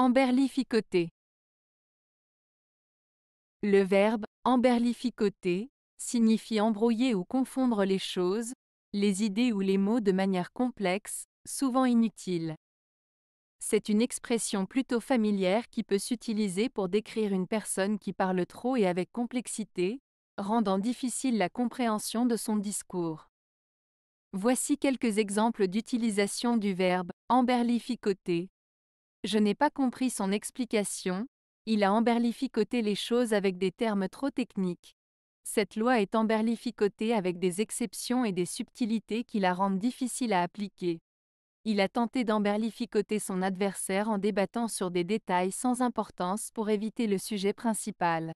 Emberlificoter. Le verbe emberlificoter signifie embrouiller ou confondre les choses, les idées ou les mots de manière complexe, souvent inutile. C'est une expression plutôt familière qui peut s'utiliser pour décrire une personne qui parle trop et avec complexité, rendant difficile la compréhension de son discours. Voici quelques exemples d'utilisation du verbe emberlificoter. Je n'ai pas compris son explication, il a emberlificoté les choses avec des termes trop techniques. Cette loi est emberlificotée avec des exceptions et des subtilités qui la rendent difficile à appliquer. Il a tenté d'emberlificoter son adversaire en débattant sur des détails sans importance pour éviter le sujet principal.